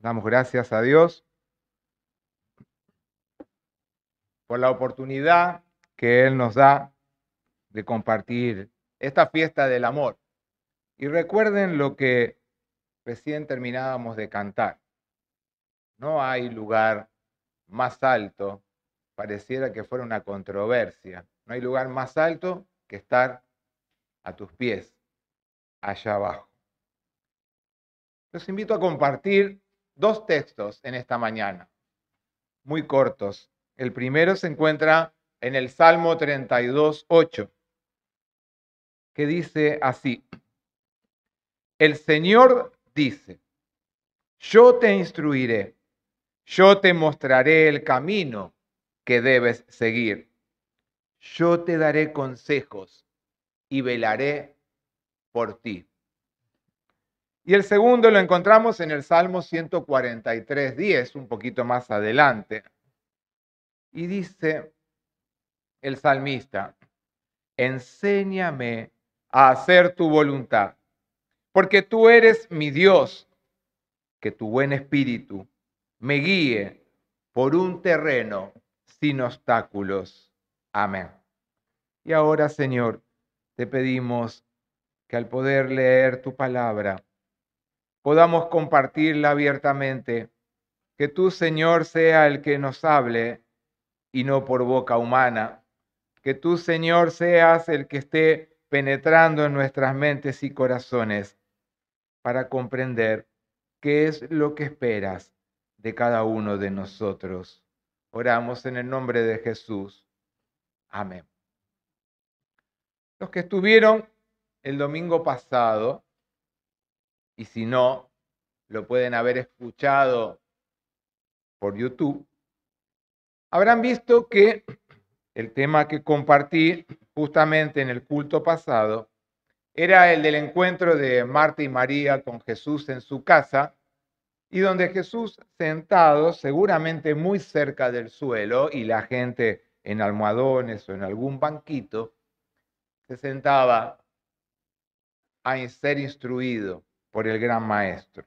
Damos gracias a Dios por la oportunidad que Él nos da de compartir esta fiesta del amor. Y recuerden lo que recién terminábamos de cantar. No hay lugar más alto, pareciera que fuera una controversia, no hay lugar más alto que estar a tus pies, allá abajo. Los invito a compartir dos textos en esta mañana, muy cortos. El primero se encuentra en el Salmo 32, 8, que dice así, el Señor dice, yo te instruiré, yo te mostraré el camino que debes seguir, yo te daré consejos y velaré por ti. Y el segundo lo encontramos en el Salmo 143, 10, un poquito más adelante. Y dice el salmista, enséñame a hacer tu voluntad, porque tú eres mi Dios, que tu buen espíritu me guíe por un terreno sin obstáculos. Amén. Y ahora, Señor, te pedimos que al poder leer tu palabra, podamos compartirla abiertamente. Que tú, Señor, sea el que nos hable y no por boca humana. Que tú, Señor, seas el que esté penetrando en nuestras mentes y corazones para comprender qué es lo que esperas de cada uno de nosotros. Oramos en el nombre de Jesús. Amén. Los que estuvieron el domingo pasado y si no, lo pueden haber escuchado por YouTube, habrán visto que el tema que compartí justamente en el culto pasado era el del encuentro de Marta y María con Jesús en su casa y donde Jesús sentado, seguramente muy cerca del suelo y la gente en almohadones o en algún banquito, se sentaba a ser instruido por el gran maestro.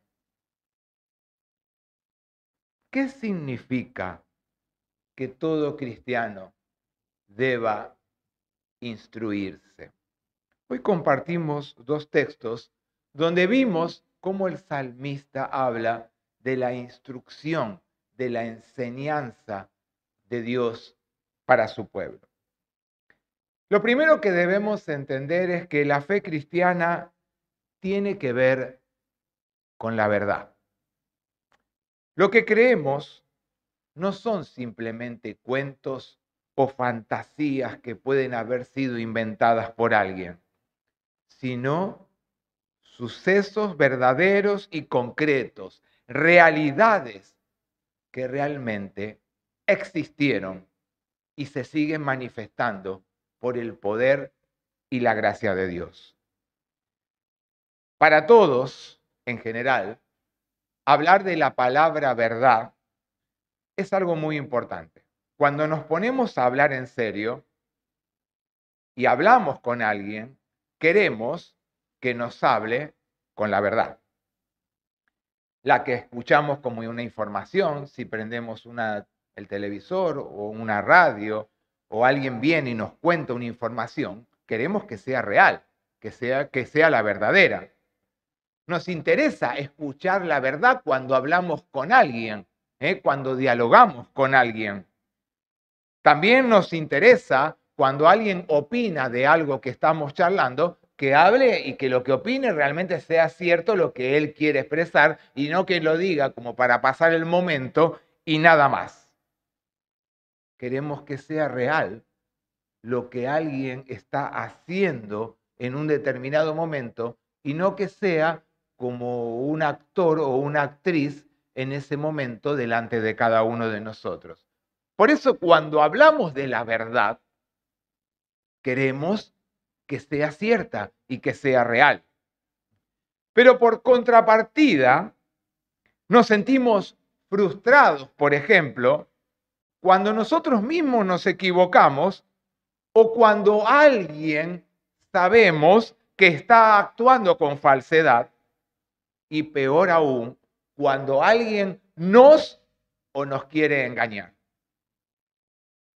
¿Qué significa que todo cristiano deba instruirse? Hoy compartimos dos textos donde vimos cómo el salmista habla de la instrucción, de la enseñanza de Dios para su pueblo. Lo primero que debemos entender es que la fe cristiana tiene que ver con la verdad. Lo que creemos no son simplemente cuentos o fantasías que pueden haber sido inventadas por alguien, sino sucesos verdaderos y concretos, realidades que realmente existieron y se siguen manifestando por el poder y la gracia de Dios para todos en general, hablar de la palabra verdad es algo muy importante. Cuando nos ponemos a hablar en serio y hablamos con alguien, queremos que nos hable con la verdad. La que escuchamos como una información, si prendemos el televisor o una radio o alguien viene y nos cuenta una información, queremos que sea real, que sea, que sea la verdadera. Nos interesa escuchar la verdad cuando hablamos con alguien, ¿eh? cuando dialogamos con alguien. También nos interesa cuando alguien opina de algo que estamos charlando, que hable y que lo que opine realmente sea cierto lo que él quiere expresar y no que lo diga como para pasar el momento y nada más. Queremos que sea real lo que alguien está haciendo en un determinado momento y no que sea como un actor o una actriz en ese momento delante de cada uno de nosotros. Por eso cuando hablamos de la verdad, queremos que sea cierta y que sea real. Pero por contrapartida, nos sentimos frustrados, por ejemplo, cuando nosotros mismos nos equivocamos o cuando alguien sabemos que está actuando con falsedad y peor aún, cuando alguien nos o nos quiere engañar.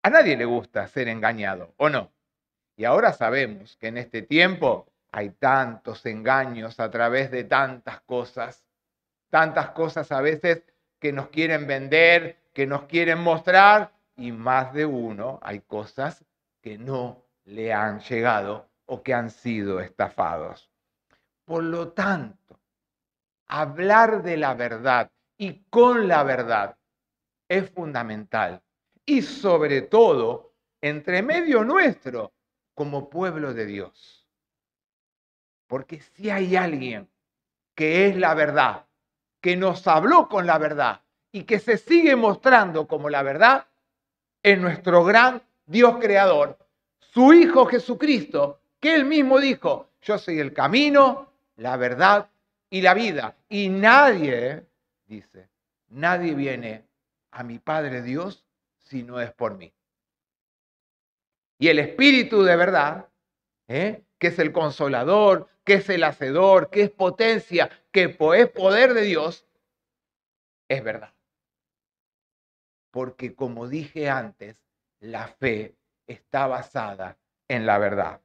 A nadie le gusta ser engañado, ¿o no? Y ahora sabemos que en este tiempo hay tantos engaños a través de tantas cosas, tantas cosas a veces que nos quieren vender, que nos quieren mostrar, y más de uno hay cosas que no le han llegado o que han sido estafados. Por lo tanto, hablar de la verdad y con la verdad es fundamental. Y sobre todo, entre medio nuestro, como pueblo de Dios. Porque si hay alguien que es la verdad, que nos habló con la verdad y que se sigue mostrando como la verdad, es nuestro gran Dios creador, su Hijo Jesucristo, que él mismo dijo, yo soy el camino, la verdad y la vida. Y nadie, dice, nadie viene a mi Padre Dios si no es por mí. Y el Espíritu de verdad, ¿eh? que es el consolador, que es el hacedor, que es potencia, que es poder de Dios, es verdad. Porque como dije antes, la fe está basada en la verdad.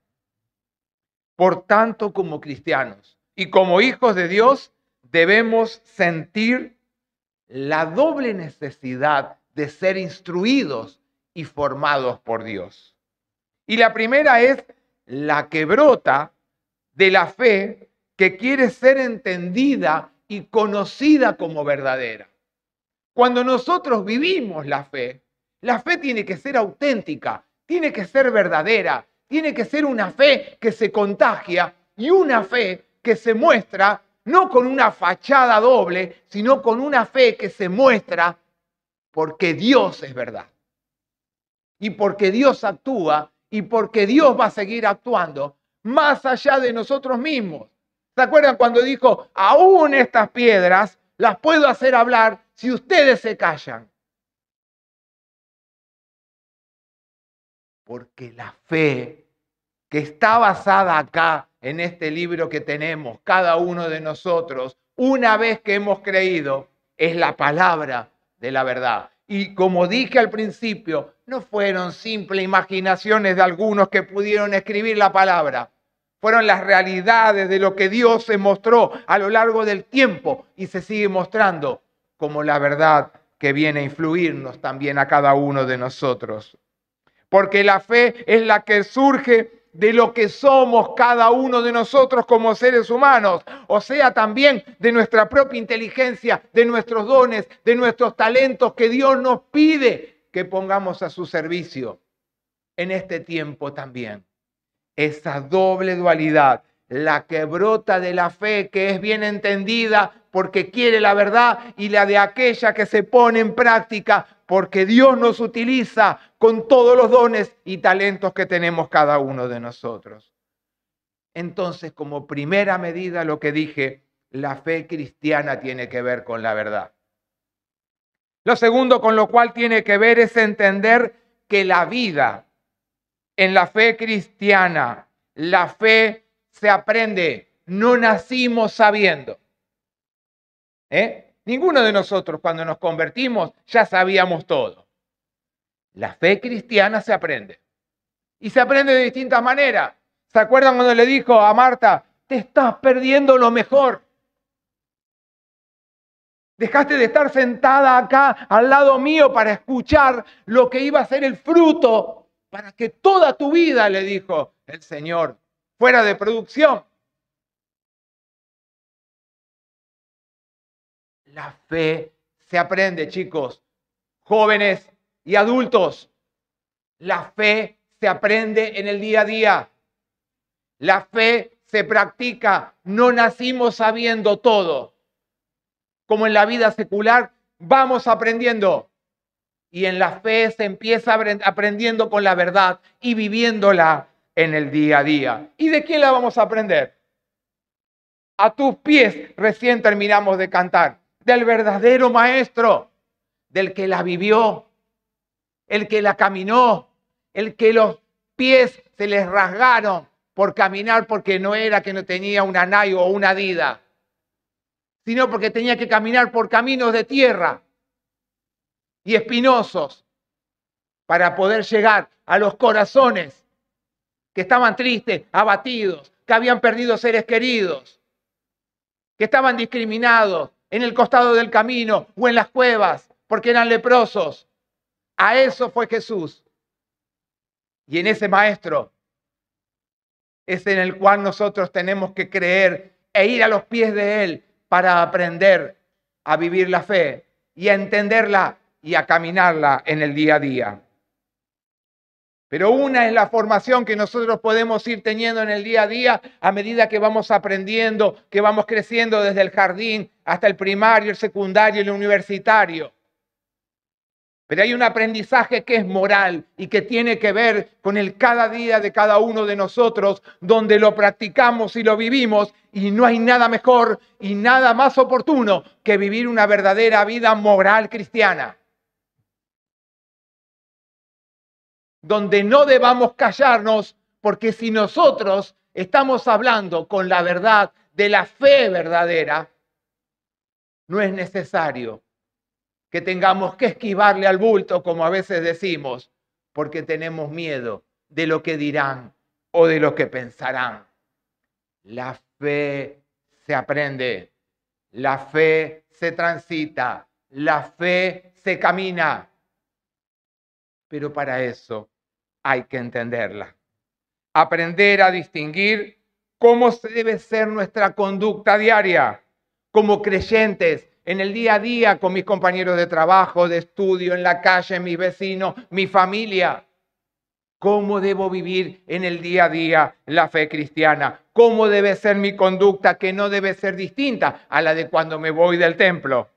Por tanto, como cristianos, y como hijos de Dios debemos sentir la doble necesidad de ser instruidos y formados por Dios. Y la primera es la que brota de la fe que quiere ser entendida y conocida como verdadera. Cuando nosotros vivimos la fe, la fe tiene que ser auténtica, tiene que ser verdadera, tiene que ser una fe que se contagia y una fe que se muestra no con una fachada doble, sino con una fe que se muestra porque Dios es verdad. Y porque Dios actúa y porque Dios va a seguir actuando más allá de nosotros mismos. ¿Se acuerdan cuando dijo, aún estas piedras las puedo hacer hablar si ustedes se callan? Porque la fe que está basada acá en este libro que tenemos, cada uno de nosotros, una vez que hemos creído, es la palabra de la verdad. Y como dije al principio, no fueron simples imaginaciones de algunos que pudieron escribir la palabra. Fueron las realidades de lo que Dios se mostró a lo largo del tiempo y se sigue mostrando como la verdad que viene a influirnos también a cada uno de nosotros. Porque la fe es la que surge de lo que somos cada uno de nosotros como seres humanos, o sea, también de nuestra propia inteligencia, de nuestros dones, de nuestros talentos que Dios nos pide que pongamos a su servicio en este tiempo también. Esa doble dualidad la que brota de la fe, que es bien entendida porque quiere la verdad, y la de aquella que se pone en práctica porque Dios nos utiliza con todos los dones y talentos que tenemos cada uno de nosotros. Entonces, como primera medida, lo que dije, la fe cristiana tiene que ver con la verdad. Lo segundo con lo cual tiene que ver es entender que la vida en la fe cristiana, la fe se aprende, no nacimos sabiendo. ¿Eh? Ninguno de nosotros cuando nos convertimos ya sabíamos todo. La fe cristiana se aprende. Y se aprende de distintas maneras. ¿Se acuerdan cuando le dijo a Marta, te estás perdiendo lo mejor? Dejaste de estar sentada acá al lado mío para escuchar lo que iba a ser el fruto para que toda tu vida, le dijo el Señor, fuera de producción. La fe se aprende, chicos, jóvenes y adultos. La fe se aprende en el día a día. La fe se practica. No nacimos sabiendo todo. Como en la vida secular, vamos aprendiendo. Y en la fe se empieza aprendiendo con la verdad y viviéndola en el día a día. ¿Y de quién la vamos a aprender? A tus pies recién terminamos de cantar, del verdadero maestro, del que la vivió, el que la caminó, el que los pies se les rasgaron por caminar porque no era que no tenía una Nai o una dida, sino porque tenía que caminar por caminos de tierra y espinosos para poder llegar a los corazones que estaban tristes, abatidos, que habían perdido seres queridos, que estaban discriminados en el costado del camino o en las cuevas porque eran leprosos. A eso fue Jesús. Y en ese maestro es en el cual nosotros tenemos que creer e ir a los pies de Él para aprender a vivir la fe y a entenderla y a caminarla en el día a día. Pero una es la formación que nosotros podemos ir teniendo en el día a día a medida que vamos aprendiendo, que vamos creciendo desde el jardín hasta el primario, el secundario, el universitario. Pero hay un aprendizaje que es moral y que tiene que ver con el cada día de cada uno de nosotros, donde lo practicamos y lo vivimos, y no hay nada mejor y nada más oportuno que vivir una verdadera vida moral cristiana. donde no debamos callarnos, porque si nosotros estamos hablando con la verdad de la fe verdadera, no es necesario que tengamos que esquivarle al bulto, como a veces decimos, porque tenemos miedo de lo que dirán o de lo que pensarán. La fe se aprende, la fe se transita, la fe se camina, pero para eso hay que entenderla. Aprender a distinguir cómo debe ser nuestra conducta diaria como creyentes en el día a día con mis compañeros de trabajo, de estudio, en la calle, mis vecinos, mi familia. ¿Cómo debo vivir en el día a día la fe cristiana? ¿Cómo debe ser mi conducta que no debe ser distinta a la de cuando me voy del templo?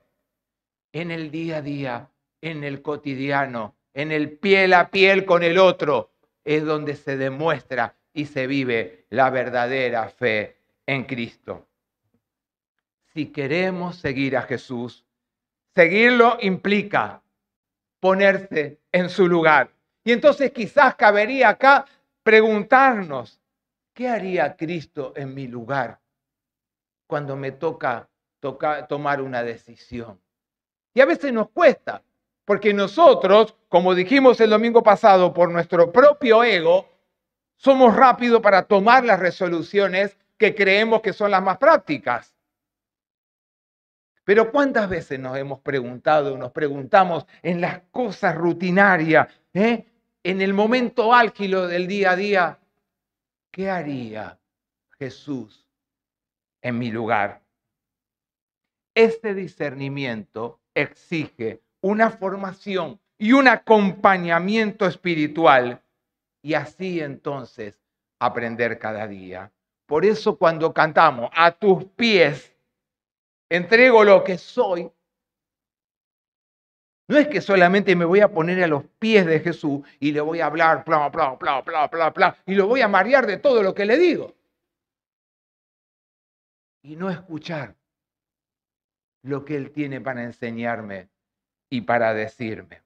En el día a día, en el cotidiano, en el piel a piel con el otro, es donde se demuestra y se vive la verdadera fe en Cristo. Si queremos seguir a Jesús, seguirlo implica ponerse en su lugar. Y entonces quizás cabería acá preguntarnos, ¿qué haría Cristo en mi lugar cuando me toca, tomar una decisión? Y a veces nos cuesta, porque nosotros, como dijimos el domingo pasado, por nuestro propio ego, somos rápidos para tomar las resoluciones que creemos que son las más prácticas. Pero ¿cuántas veces nos hemos preguntado, nos preguntamos en las cosas rutinarias, ¿eh? en el momento álgido del día a día, ¿qué haría Jesús en mi lugar? Este discernimiento exige una formación y un acompañamiento espiritual. Y así entonces aprender cada día. Por eso cuando cantamos, a tus pies entrego lo que soy, no es que solamente me voy a poner a los pies de Jesús y le voy a hablar, y lo voy a marear de todo lo que le digo. Y no escuchar lo que Él tiene para enseñarme y para decirme.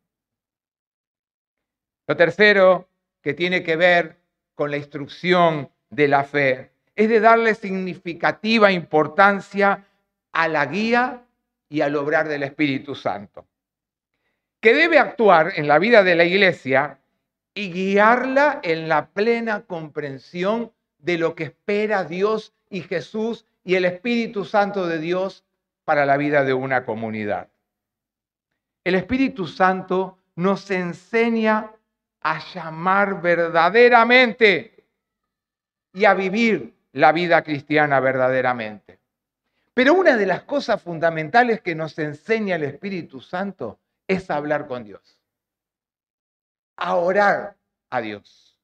Lo tercero que tiene que ver con la instrucción de la fe es de darle significativa importancia a la guía y al obrar del Espíritu Santo, que debe actuar en la vida de la iglesia y guiarla en la plena comprensión de lo que espera Dios y Jesús y el Espíritu Santo de Dios para la vida de una comunidad. El Espíritu Santo nos enseña a llamar verdaderamente y a vivir la vida cristiana verdaderamente. Pero una de las cosas fundamentales que nos enseña el Espíritu Santo es hablar con Dios, a orar a Dios.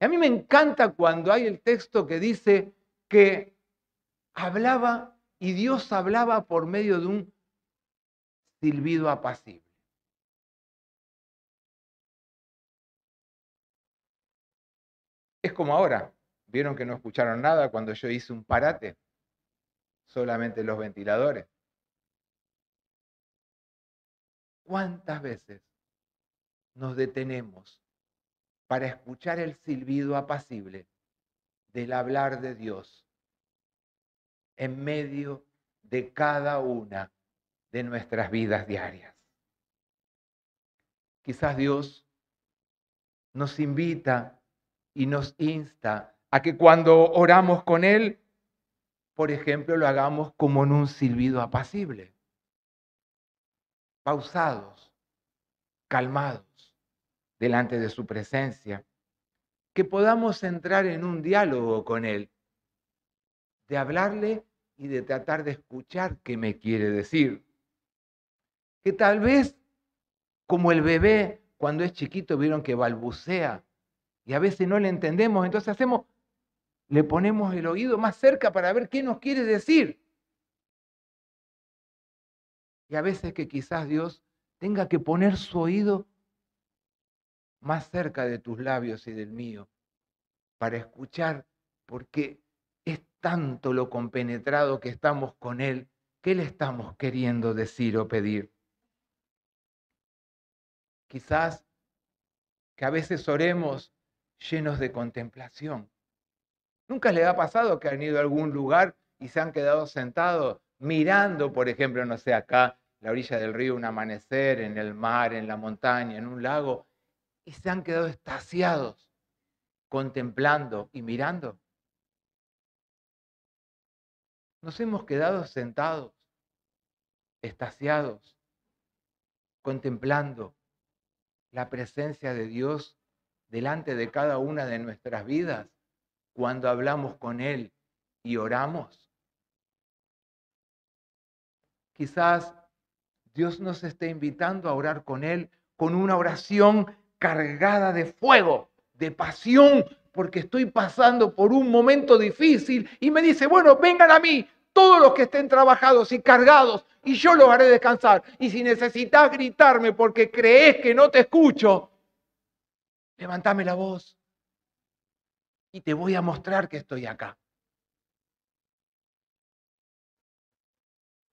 Y a mí me encanta cuando hay el texto que dice que hablaba y Dios hablaba por medio de un silbido apacible. Es como ahora. ¿Vieron que no escucharon nada cuando yo hice un parate? Solamente los ventiladores. ¿Cuántas veces nos detenemos para escuchar el silbido apacible del hablar de Dios en medio de cada una de nuestras vidas diarias. Quizás Dios nos invita y nos insta a que cuando oramos con Él, por ejemplo, lo hagamos como en un silbido apacible, pausados, calmados, delante de su presencia, que podamos entrar en un diálogo con Él, de hablarle y de tratar de escuchar qué me quiere decir que tal vez como el bebé cuando es chiquito vieron que balbucea y a veces no le entendemos, entonces hacemos, le ponemos el oído más cerca para ver qué nos quiere decir. Y a veces que quizás Dios tenga que poner su oído más cerca de tus labios y del mío para escuchar, porque es tanto lo compenetrado que estamos con Él, qué le estamos queriendo decir o pedir quizás que a veces oremos llenos de contemplación. ¿Nunca les ha pasado que han ido a algún lugar y se han quedado sentados mirando, por ejemplo, no sé, acá, la orilla del río, un amanecer, en el mar, en la montaña, en un lago, y se han quedado estasiados, contemplando y mirando? Nos hemos quedado sentados, estasiados, contemplando la presencia de Dios delante de cada una de nuestras vidas cuando hablamos con Él y oramos? Quizás Dios nos esté invitando a orar con Él con una oración cargada de fuego, de pasión, porque estoy pasando por un momento difícil y me dice, bueno, vengan a mí, todos los que estén trabajados y cargados, y yo los haré descansar. Y si necesitas gritarme porque crees que no te escucho, levántame la voz y te voy a mostrar que estoy acá.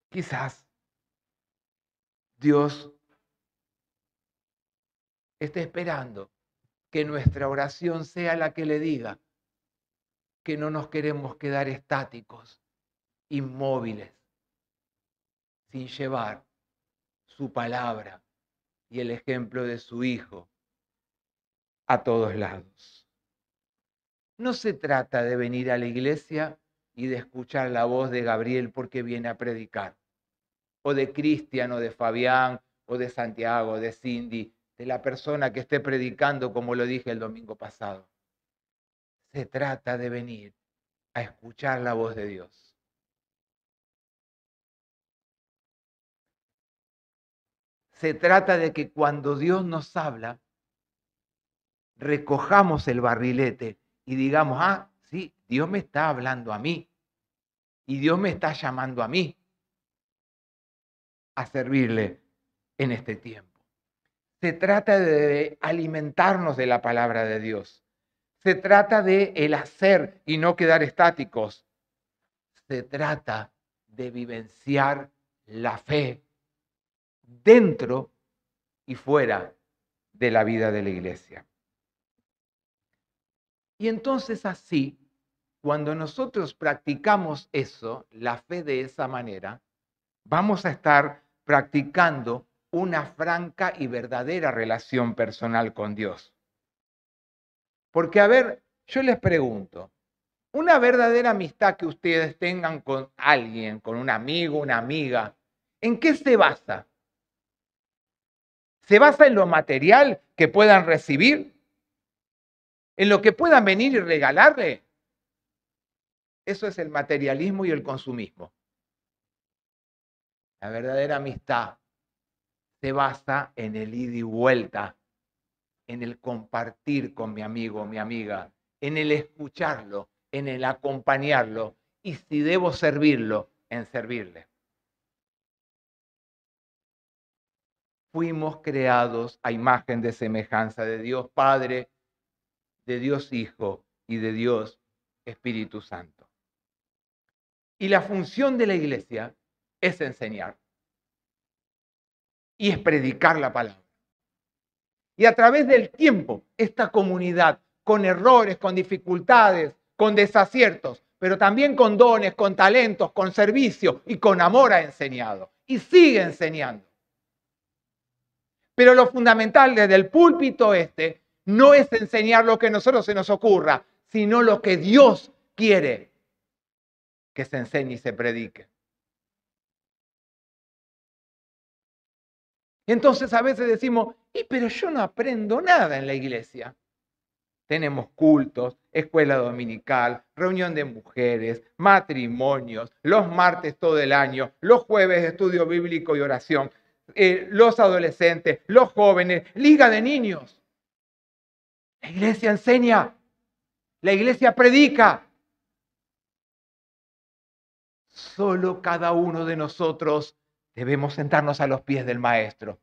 Quizás Dios esté esperando que nuestra oración sea la que le diga que no nos queremos quedar estáticos, inmóviles, sin llevar su palabra y el ejemplo de su Hijo a todos lados. No se trata de venir a la iglesia y de escuchar la voz de Gabriel porque viene a predicar, o de Cristian, o de Fabián, o de Santiago, de Cindy, de la persona que esté predicando, como lo dije el domingo pasado. Se trata de venir a escuchar la voz de Dios se trata de que cuando Dios nos habla, recojamos el barrilete y digamos, ah, sí, Dios me está hablando a mí y Dios me está llamando a mí a servirle en este tiempo. Se trata de alimentarnos de la palabra de Dios. Se trata de el hacer y no quedar estáticos. Se trata de vivenciar la fe dentro y fuera de la vida de la iglesia. Y entonces así, cuando nosotros practicamos eso, la fe de esa manera, vamos a estar practicando una franca y verdadera relación personal con Dios. Porque, a ver, yo les pregunto, una verdadera amistad que ustedes tengan con alguien, con un amigo, una amiga, ¿en qué se basa? se basa en lo material que puedan recibir, en lo que puedan venir y regalarle. Eso es el materialismo y el consumismo. La verdadera amistad se basa en el ida y vuelta, en el compartir con mi amigo o mi amiga, en el escucharlo, en el acompañarlo y si debo servirlo, en servirle. fuimos creados a imagen de semejanza de Dios Padre, de Dios Hijo y de Dios Espíritu Santo. Y la función de la iglesia es enseñar. Y es predicar la palabra. Y a través del tiempo, esta comunidad, con errores, con dificultades, con desaciertos, pero también con dones, con talentos, con servicio y con amor ha enseñado. Y sigue enseñando. Pero lo fundamental desde el púlpito este no es enseñar lo que a nosotros se nos ocurra, sino lo que Dios quiere que se enseñe y se predique. Entonces a veces decimos, y pero yo no aprendo nada en la iglesia. Tenemos cultos, escuela dominical, reunión de mujeres, matrimonios, los martes todo el año, los jueves estudio bíblico y oración. Eh, los adolescentes, los jóvenes, liga de niños. La iglesia enseña, la iglesia predica. Solo cada uno de nosotros debemos sentarnos a los pies del maestro.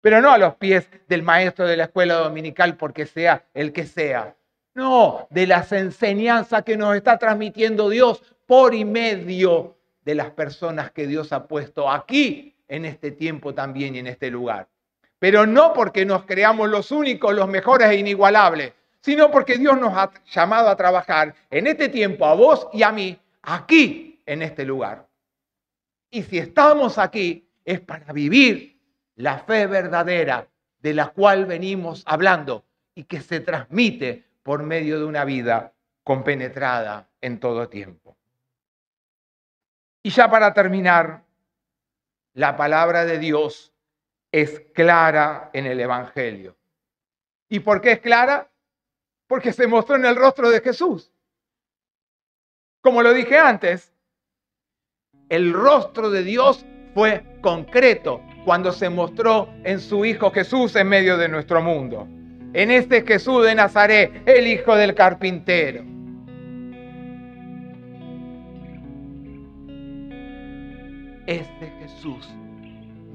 Pero no a los pies del maestro de la escuela dominical porque sea el que sea. No, de las enseñanzas que nos está transmitiendo Dios por y medio de las personas que Dios ha puesto aquí en este tiempo también y en este lugar. Pero no porque nos creamos los únicos, los mejores e inigualables, sino porque Dios nos ha llamado a trabajar en este tiempo, a vos y a mí, aquí, en este lugar. Y si estamos aquí, es para vivir la fe verdadera de la cual venimos hablando y que se transmite por medio de una vida compenetrada en todo tiempo. Y ya para terminar, la palabra de Dios es clara en el Evangelio. ¿Y por qué es clara? Porque se mostró en el rostro de Jesús. Como lo dije antes, el rostro de Dios fue concreto cuando se mostró en su Hijo Jesús en medio de nuestro mundo. En este Jesús de Nazaret, el Hijo del Carpintero. Es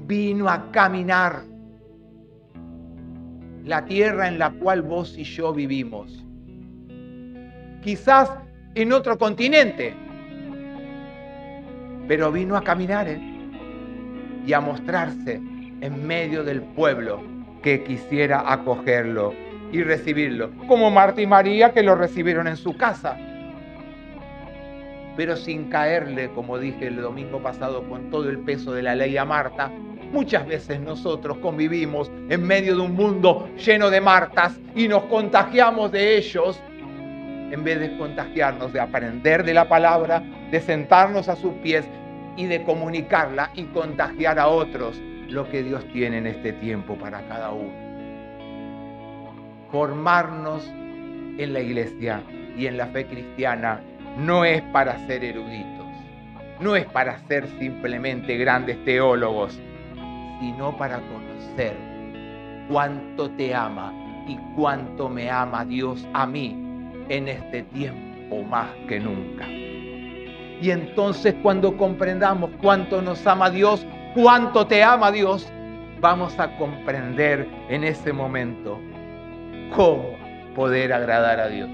vino a caminar la tierra en la cual vos y yo vivimos. Quizás en otro continente, pero vino a caminar ¿eh? y a mostrarse en medio del pueblo que quisiera acogerlo y recibirlo, como Marta y María que lo recibieron en su casa pero sin caerle, como dije el domingo pasado, con todo el peso de la ley a Marta. Muchas veces nosotros convivimos en medio de un mundo lleno de Martas y nos contagiamos de ellos en vez de contagiarnos de aprender de la palabra, de sentarnos a sus pies y de comunicarla y contagiar a otros lo que Dios tiene en este tiempo para cada uno. Formarnos en la iglesia y en la fe cristiana no es para ser eruditos, no es para ser simplemente grandes teólogos, sino para conocer cuánto te ama y cuánto me ama Dios a mí en este tiempo más que nunca. Y entonces cuando comprendamos cuánto nos ama Dios, cuánto te ama Dios, vamos a comprender en ese momento cómo poder agradar a Dios.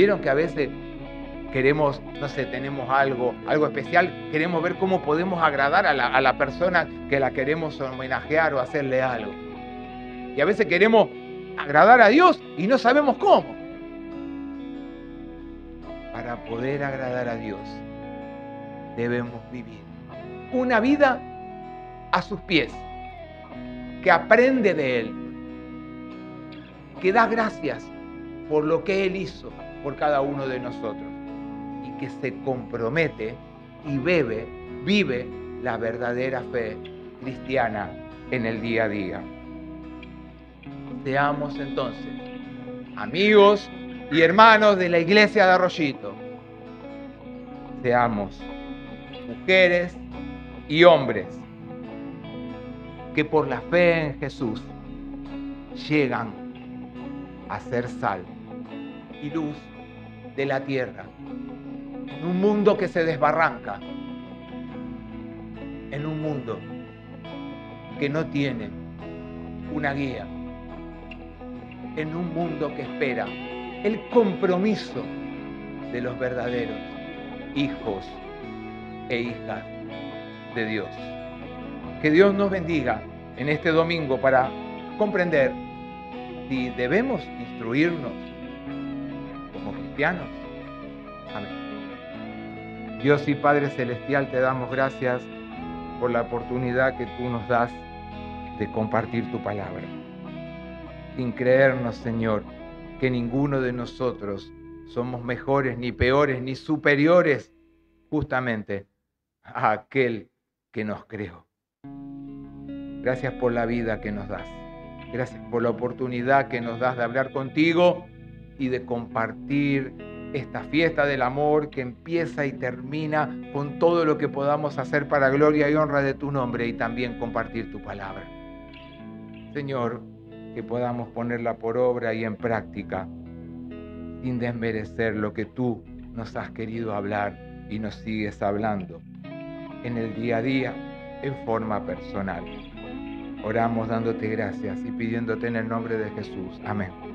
Vieron que a veces queremos, no sé, tenemos algo, algo especial, queremos ver cómo podemos agradar a la, a la persona que la queremos homenajear o hacerle algo. Y a veces queremos agradar a Dios y no sabemos cómo. Para poder agradar a Dios debemos vivir una vida a sus pies, que aprende de Él, que da gracias por lo que Él hizo por cada uno de nosotros y que se compromete y bebe, vive la verdadera fe cristiana en el día a día. Seamos entonces amigos y hermanos de la iglesia de Arroyito. Seamos mujeres y hombres que por la fe en Jesús llegan a ser sal y luz de la tierra, en un mundo que se desbarranca, en un mundo que no tiene una guía, en un mundo que espera el compromiso de los verdaderos hijos e hijas de Dios. Que Dios nos bendiga en este domingo para comprender si debemos instruirnos Dios y Padre Celestial, te damos gracias por la oportunidad que tú nos das de compartir tu palabra. Sin creernos, Señor, que ninguno de nosotros somos mejores, ni peores, ni superiores justamente a aquel que nos creó. Gracias por la vida que nos das. Gracias por la oportunidad que nos das de hablar contigo y de compartir esta fiesta del amor que empieza y termina con todo lo que podamos hacer para gloria y honra de tu nombre y también compartir tu palabra. Señor, que podamos ponerla por obra y en práctica sin desmerecer lo que tú nos has querido hablar y nos sigues hablando en el día a día en forma personal. Oramos dándote gracias y pidiéndote en el nombre de Jesús. Amén.